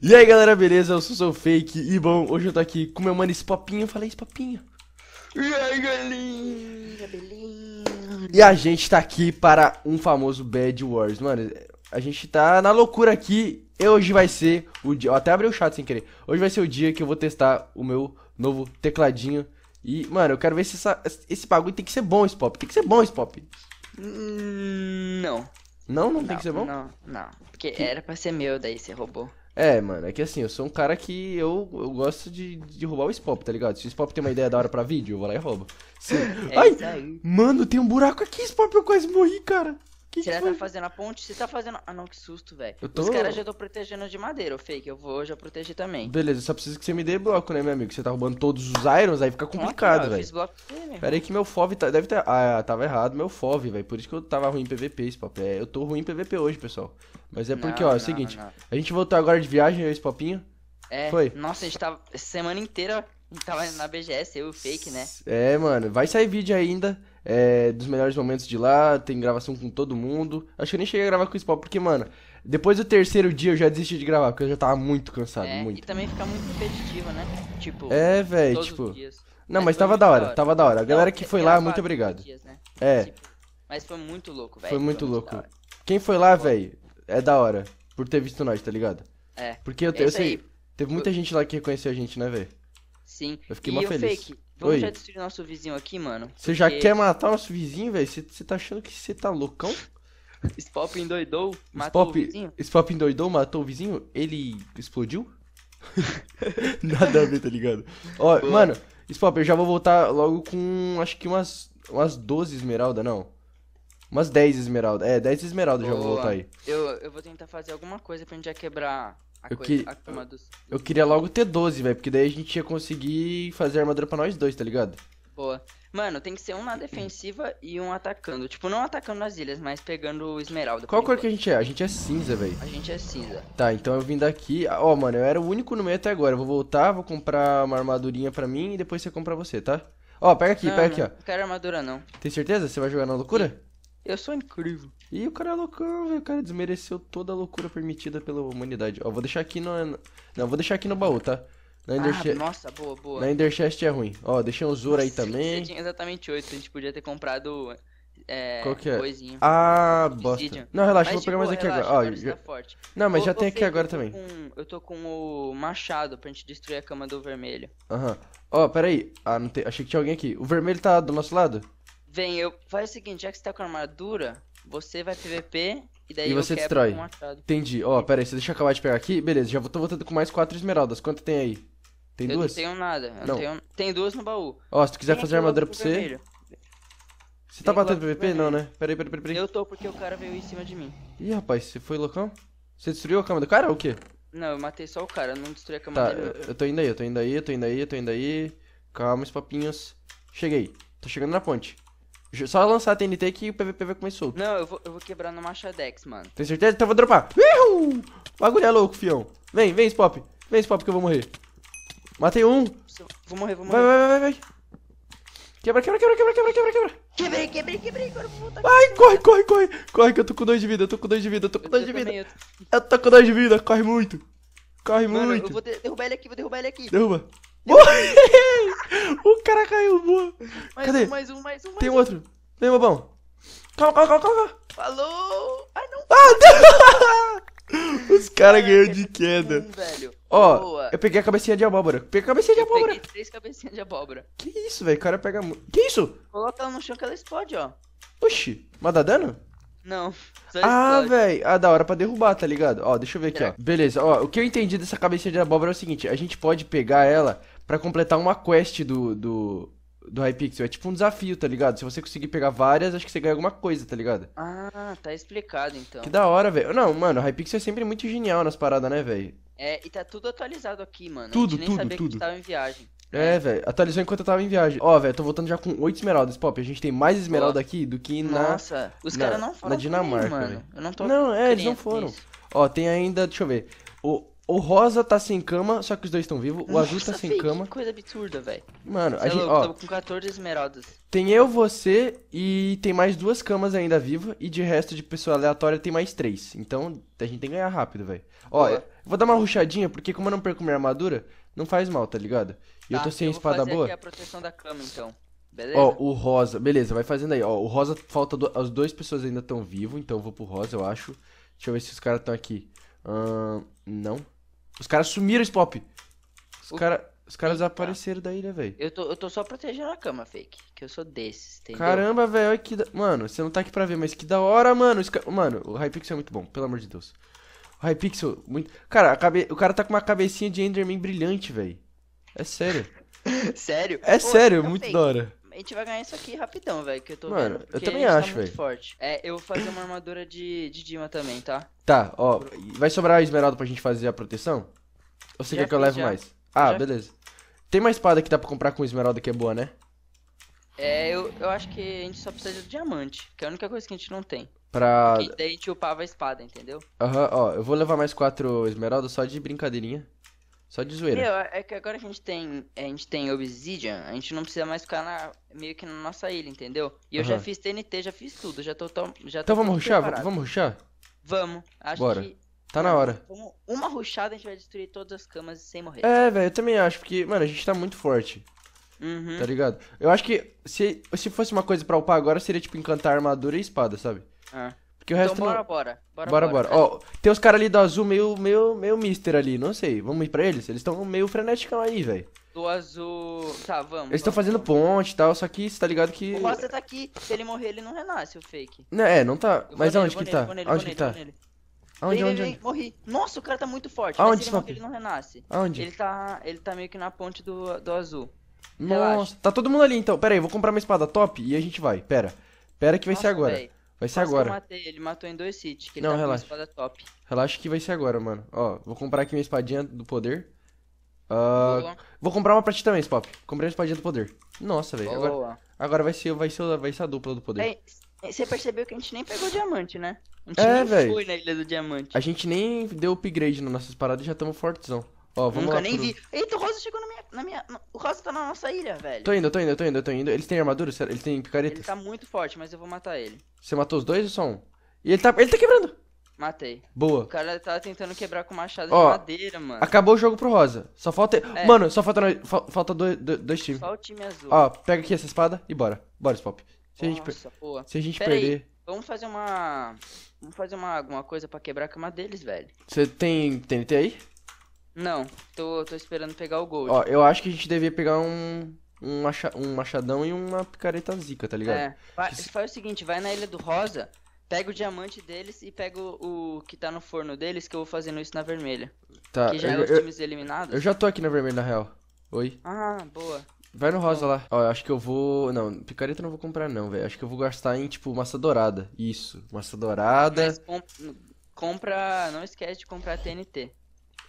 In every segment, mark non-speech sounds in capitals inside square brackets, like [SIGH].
E aí galera, beleza? Eu sou, sou o Fake e bom, hoje eu tô aqui com meu mano esse papinho, falei aí, E aí galinha, E a gente tá aqui para um famoso Bad Wars, mano. A gente tá na loucura aqui. E hoje vai ser o dia. Eu até abri o chat sem querer. Hoje vai ser o dia que eu vou testar o meu novo tecladinho. E, mano, eu quero ver se essa... esse bagulho tem que ser bom, esse pop. Tem que ser bom esse pop. Não. Hum, não, não, não tem que ser bom? Não, não. Porque que... era pra ser meu, daí você roubou. É, mano, é que assim, eu sou um cara que eu, eu gosto de, de roubar o Spop, tá ligado? Se o Spop tem uma ideia da hora pra vídeo, eu vou lá e roubo. Sim. É Ai, mano, tem um buraco aqui, Spop, eu quase morri, cara. Que Se ela tá fazendo a ponte, você tá fazendo. Ah não, que susto, velho. Tô... Os caras já estão protegendo de madeira, o fake. Eu vou já proteger também. Beleza, só precisa que você me dê bloco, né, meu amigo? Você tá roubando todos os irons, aí fica complicado, velho. Pera aí que meu FOV tá... deve ter. Ah, é, tava errado meu FOV, velho. Por isso que eu tava ruim em PVP Spop. É, eu tô ruim em PVP hoje, pessoal. Mas é porque, não, ó, é o seguinte. Não. A gente voltou agora de viagem, eu esse É, Foi. nossa, a gente tava semana inteira tava na BGS, eu e o fake, né? É, mano, vai sair vídeo ainda é, dos melhores momentos de lá, tem gravação com todo mundo. Acho que eu nem cheguei a gravar com o Spawn, porque, mano, depois do terceiro dia eu já desisti de gravar, porque eu já tava muito cansado, é, muito. E também fica muito repetitivo, né? Tipo, é, velho, tipo. Não, mas, mas tava da hora, hora, tava da hora. A galera que foi lá, muito obrigado. Dias, né? É. Tipo, mas foi muito louco, velho. Foi muito foi louco. Quem foi lá, velho, é da hora. Por ter visto nós, tá ligado? É. Porque eu, é eu sei. Aí. Teve muita gente lá que reconheceu a gente, né, velho? Sim. Eu fiquei e mal feliz. Fake? Vamos Oi. já destruir nosso vizinho aqui, mano. Você porque... já quer matar nosso vizinho, velho? Você tá achando que você tá loucão? Spop endoidou, matou Spop, o vizinho. Spop endoidou, matou o vizinho? Ele explodiu? [LAUGHS] Nada a ver, tá ligado? Ó, Boa. mano, Spop, eu já vou voltar logo com acho que umas, umas 12 esmeralda, não. Umas 10 esmeralda. É, 10 esmeralda Boa. já vou voltar aí. Eu, eu vou tentar fazer alguma coisa pra gente já quebrar a eu, coisa, que... a dos... eu queria logo ter 12, velho, porque daí a gente ia conseguir fazer armadura pra nós dois, tá ligado? Boa. Mano, tem que ser um na defensiva e um atacando. Tipo, não atacando as ilhas, mas pegando esmeralda. Qual cor que a gente é? A gente é cinza, velho. A gente é cinza. Tá, então eu vim daqui. Ó, oh, mano, eu era o único no meio até agora. Eu vou voltar, vou comprar uma armadurinha pra mim e depois você compra você, tá? Ó, oh, pega aqui, não, pega não, aqui, ó. Não quero armadura, não. Tem certeza? Você vai jogar na loucura? Sim. Eu sou incrível. E o cara é loucão, velho. O cara desmereceu toda a loucura permitida pela humanidade. Ó, vou deixar aqui no. Não, vou deixar aqui no baú, tá? Na Enderchest... Ah, nossa, boa, boa. Na Enderchest é ruim. Ó, deixei um Zoro aí também. tinha exatamente 8, a gente podia ter comprado. É, Qual que é? Coisinha. Ah, bosta. Não, relaxa, mas, vou pegar tipo, mais aqui relaxa, agora. Ó, já... Tá não, mas já tem aqui agora também. Com... eu tô com o machado pra gente destruir a cama do vermelho. Aham. Ó, peraí. Ah, não tem... achei que tinha alguém aqui. O vermelho tá do nosso lado? Vem, eu. Faz o seguinte, já que você tá com armadura, você vai PVP e daí e você destrói. Entendi. Ó, oh, pera aí, você deixa eu acabar de pegar aqui. Beleza, já tô voltando com mais quatro esmeraldas. Quanto tem aí? Tem eu duas? não tenho nada. Não. Tenho... Tem duas no baú. Ó, oh, se tu quiser tem fazer armadura pra você. Vermelho. Você tá batendo PVP? Vermelho. Não, né? pera aí pera aí pera aí Eu tô porque o cara veio em cima de mim. Ih, rapaz, você foi loucão? Você destruiu a cama do cara ou o quê? Não, eu matei só o cara, não destruí a cama tá, dele. Tá, eu tô indo aí, eu tô indo aí, eu tô indo aí, eu tô indo aí. Calma, os papinhos. Cheguei. Tô chegando na ponte. Só lançar a TNT que o PVP vai começar solto. Não, eu vou, eu vou quebrar no Machadex, mano. Tem certeza? Então eu vou dropar. Uhul! Bagulho é louco, fião. Vem, vem, Spop. Vem, Spop, que eu vou morrer. Matei um. Vou morrer, vou morrer. Vai, vai, vai, vai. Quebra, quebra, quebra, quebra, quebra, quebra, quebra. Quebrei, quebrei, quebrei. Agora vou voltar. Vai, corre, corre, corre. Corre, que eu tô com dois de vida, eu tô com dois de vida, eu tô com dois de vida. Eu tô... eu tô com dois de vida, corre muito. Corre mano, muito. Eu vou derrubar ele aqui, vou derrubar ele aqui. Derruba. [LAUGHS] o cara caiu, boa. Mais Cadê? um, mais um, mais um. Mais Tem um. outro. Vem, bobão. Calma, calma, calma, calma. Falou. Ai, não. Ah, não. [LAUGHS] Os caras ganhou é de queda. Um, velho. Ó, Boa. eu peguei a cabecinha de abóbora. Peguei a cabecinha de abóbora. Peguei três cabecinhas de abóbora. Que isso, velho? O cara pega Que isso? Coloca ela no chão que ela explode, ó. Oxi, mas dá dano? Não. ah, velho. Ah, da hora pra derrubar, tá ligado? Ó, deixa eu ver aqui, é. ó. Beleza, ó. O que eu entendi dessa cabeça de abóbora é o seguinte: a gente pode pegar ela para completar uma quest do. do do Hypixel. É tipo um desafio, tá ligado? Se você conseguir pegar várias, acho que você ganha alguma coisa, tá ligado? Ah, tá explicado então. Que da hora, velho. Não, mano, o Hypixel é sempre muito genial nas paradas, né, velho? É, e tá tudo atualizado aqui, mano. Tudo, a gente nem tudo, sabia tudo. que tava em viagem. É, velho. Atualizou enquanto eu tava em viagem. Ó, velho, tô voltando já com oito esmeraldas. Pop, a gente tem mais esmeralda aqui do que na. Nossa, os caras não foram. Na Dinamarca, mim, mano. Eu não tô. Não, é, eles não foram. Isso. Ó, tem ainda. Deixa eu ver. O, o rosa tá sem cama, só que os dois estão vivos. O azul tá sem filho, cama. Que coisa absurda, velho. Mano, Você a é gente. Louco, ó, tô com 14 esmeraldas. Tem eu, você e tem mais duas camas ainda viva. E de resto de pessoa aleatória tem mais três. Então a gente tem que ganhar rápido, velho. Ó, vou dar uma ruchadinha, porque como eu não perco minha armadura, não faz mal, tá ligado? E tá, eu tô sem então eu espada boa. Aqui a proteção da cama, então. Beleza? Ó, o rosa. Beleza, vai fazendo aí. Ó, o rosa falta. Do... As duas pessoas ainda estão vivos, então eu vou pro rosa, eu acho. Deixa eu ver se os caras estão aqui. Hum, não. Os caras sumiram, Spop. Os caras. Os caras desapareceram da ilha, né, velho. Eu tô, eu tô só protegendo a cama, fake. Que eu sou desses, entendeu? Caramba, velho, olha que da... Mano, você não tá aqui pra ver, mas que da hora, mano. Ca... Mano, o Hypixel é muito bom, pelo amor de Deus. Hypixel, muito. Cara, cabe... o cara tá com uma cabecinha de Enderman brilhante, velho. É sério. [LAUGHS] sério? É Pô, sério, muito da hora. A gente vai ganhar isso aqui rapidão, velho, que eu tô Mano, vendo, eu também tá acho, tá velho. forte. É, eu vou fazer uma armadura de, de Dima também, tá? Tá, ó. Vai sobrar a esmeralda pra gente fazer a proteção? Ou você já quer que eu leve já. mais? Ah, já. beleza. Tem uma espada que dá pra comprar com esmeralda que é boa, né? É, eu, eu acho que a gente só precisa de diamante, que é a única coisa que a gente não tem. Pra... Porque daí a gente upava a espada, entendeu? Aham, uhum, ó, eu vou levar mais quatro esmeraldas só de brincadeirinha. Só de zoeira. Meu, é que agora a gente tem. A gente tem Obsidian, a gente não precisa mais ficar na, meio que na nossa ilha, entendeu? E eu uhum. já fiz TNT, já fiz tudo, já tô tão. Já então tô vamos ruxar? Vamos ruxar? Vamos, acho Bora. que. Tá na hora. Uma ruxada a gente vai destruir todas as camas sem morrer. É, velho, eu também acho, porque, mano, a gente tá muito forte. Uhum. Tá ligado? Eu acho que se, se fosse uma coisa pra upar agora, seria tipo encantar armadura e espada, sabe? É. Porque o resto então, bora, não... bora, bora, bora. Bora, bora. Ó, tem os caras ali do azul meio, meio, meio mister ali, não sei. Vamos ir pra eles? Eles estão meio freneticão aí, velho. Do azul... Tá, vamos. Eles estão fazendo ponte e tal, só que você tá ligado que... O Rasta tá aqui. Se ele morrer, ele não renasce, o fake. Não, né, é, não tá. Eu Mas onde que tá? Onde que tá? Aonde, onde, onde? Morri. Nossa, o cara tá muito forte. Aonde, ele, tá, morrer, ele não renasce. Aonde? Ele tá, ele tá meio que na ponte do, do azul. Nossa, Relaxa. tá todo mundo ali então. Pera aí, vou comprar uma espada top e a gente vai. Pera. Pera que vai Nossa, ser agora. Véio. Vai ser agora. Eu matei, ele matou em dois hits, Não, tá relaxa. com top. Relaxa que vai ser agora, mano. Ó, vou comprar aqui minha espadinha do poder. Uh, vou comprar uma pra ti também, Spop. Comprei uma espadinha do poder. Nossa, velho. Agora, agora vai, ser, vai, ser, vai ser a dupla do poder. você percebeu que a gente nem pegou diamante, né? A gente é, nem véio. foi na Ilha do Diamante. A gente nem deu upgrade nas nossas paradas e já estamos fortezão. Ó, vamos Nunca lá nem pro... vi. Eita, o Rosa chegou na minha, na minha. O Rosa tá na nossa ilha, velho. Tô indo, tô indo, tô indo, tô indo. Eles têm armadura? Será? Eles têm picaretas? Ele tá muito forte, mas eu vou matar ele. Você matou os dois ou só um? E ele tá. Ele tá quebrando! Matei. Boa. O cara tava tá tentando quebrar com machado Ó, de madeira, mano. Acabou o jogo pro Rosa. Só falta. É. Mano, só falta. Falta dois, dois times. Só o time azul. Ó, pega aqui essa espada e bora. Bora, Spop. Se nossa, a gente, boa. Se a gente Pera perder. Aí. Vamos fazer uma. Vamos fazer uma, alguma coisa pra quebrar a cama deles, velho. Você tem TNT aí? Não, tô, tô esperando pegar o gold. Ó, eu acho que a gente devia pegar um. Um, macha, um machadão e uma picareta zica, tá ligado? É. Vai, Faz o seguinte, vai na Ilha do Rosa, pega o diamante deles e pega o, o, que tá no forno deles, que eu vou fazendo isso na vermelha. Tá. Que já eu, é os times eliminados. Eu já tô aqui na vermelha, na real. Oi. Ah, boa. Vai no rosa Bom. lá. Ó, eu acho que eu vou. Não, picareta eu não vou comprar, não, velho. Acho que eu vou gastar em, tipo, massa dourada. Isso. Massa dourada. Mas compra. Não esquece de comprar TNT.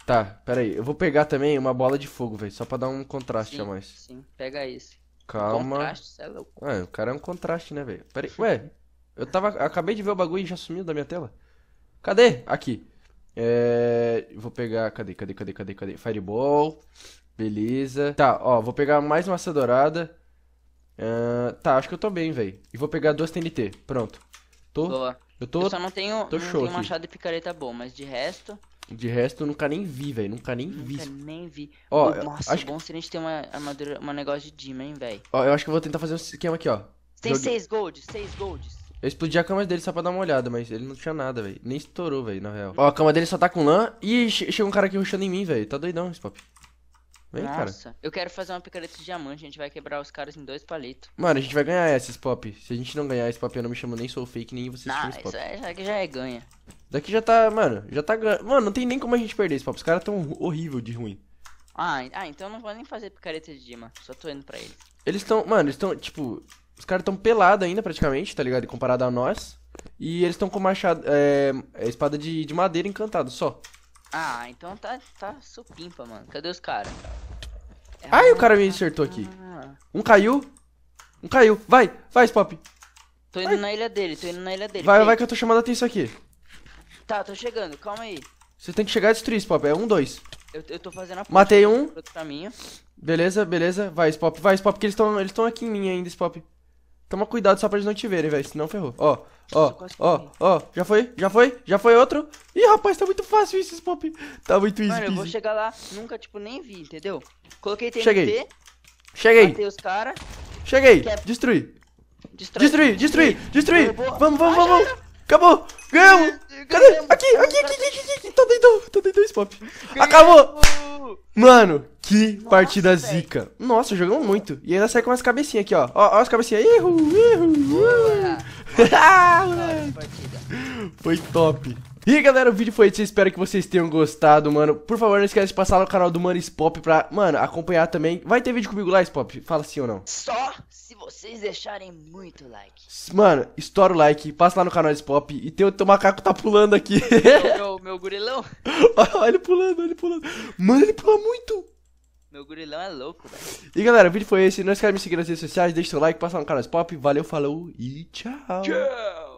Tá, peraí. Eu vou pegar também uma bola de fogo, velho. Só pra dar um contraste sim, a mais. Sim, pega esse. Calma. Contraste, é louco. Ué, o cara é um contraste, né, velho? Peraí. Ué, eu tava. acabei de ver o bagulho e já sumiu da minha tela. Cadê? Aqui. É. Vou pegar. Cadê, cadê, cadê, cadê, cadê? Fireball. Beleza. Tá, ó, vou pegar mais massa dourada. Uh, tá, acho que eu tô bem, velho. E vou pegar duas TNT. Pronto. Tô. Boa. Eu tô. Eu só não tenho, tô não show tenho machado e picareta bom, mas de resto. De resto, eu nunca nem vi, velho. Nunca nem nunca vi. Nunca nem vi. Ó, oh, Nossa, acho é bom que... se a gente tem uma armadura, um negócio de Dima, hein, velho. Ó, eu acho que eu vou tentar fazer um esquema aqui, ó. Tem Jogue... seis golds, seis golds. Eu explodi a cama dele só pra dar uma olhada, mas ele não tinha nada, velho. Nem estourou, velho, na real. Hum. Ó, a cama dele só tá com lã. e chegou um cara aqui rushando em mim, velho. Tá doidão esse pop. Vem, Nossa, cara. eu quero fazer uma picareta de diamante, a gente vai quebrar os caras em dois palitos. Mano, a gente vai ganhar esses pop. Se a gente não ganhar esse pop, eu não me chamo nem sou fake, nem vocês ah, chamam pop. Isso é, daqui já é ganha. Daqui já tá, mano, já tá ganha. Mano, não tem nem como a gente perder esse pop. Os caras tão horrível de ruim. Ah, ah, então eu não vou nem fazer picareta de dima. Só tô indo pra eles. Eles estão, mano, eles estão, tipo, os caras estão pelados ainda praticamente, tá ligado? Comparado a nós. E eles estão com machado, é, é, espada de, de madeira encantada só. Ah, então tá, tá supimpa, mano. Cadê os caras? É Ai, o cara me né? acertou aqui. Um caiu. Um caiu. Vai, vai, Spop. Tô indo vai. na ilha dele, tô indo na ilha dele. Vai, vai que eu tô chamando a atenção aqui. Tá, tô chegando, calma aí. Você tem que chegar e destruir, Spop. É um, dois. Eu, eu tô fazendo a ponte. Matei um. Beleza, beleza. Vai, Spop. Vai, Spop, que eles estão eles tão aqui em mim ainda, Spop. Toma cuidado só pra eles não te verem, velho. Senão ferrou. Ó, ó, ó, ó. Já foi, já foi, já foi outro. Ih, rapaz, tá muito fácil isso, Spop. pop. Tá muito easy. Mano, eu vou chegar lá, nunca, tipo, nem vi, entendeu? Coloquei TNT. Cheguei. Cheguei. Matei os cara. Cheguei. Quer... É destruí. Destruí, destruí, destruí. Vamos, vamos, ah, vamos. Acabou. Ganhamos. [LAUGHS] Cadê? Aqui, aqui, aqui, aqui, aqui. Tô dentro, tô dentro do pop. Acabou. Mano. Que Nossa, partida véio. zica. Nossa, jogamos muito. E ainda sai com as cabecinhas aqui, ó. Ó, ó as cabecinhas. Ihu, ihu, ihu. [LAUGHS] Foi top. E galera, o vídeo foi esse, espero que vocês tenham gostado, mano Por favor, não esquece de passar no canal do Manis Pop pra, mano, acompanhar também Vai ter vídeo comigo lá, Spop? Fala sim ou não Só se vocês deixarem muito like Mano, estoura o like, passa lá no canal Spop. E E o teu macaco tá pulando aqui Meu, meu, meu [LAUGHS] gurilão Olha ele pulando, olha ele pulando Mano, ele pula muito meu gurilão é louco, velho. E galera, o vídeo foi esse. Não esquece de me seguir nas redes sociais, deixa o like, passa no canal Pop. Valeu, falou e tchau. Tchau.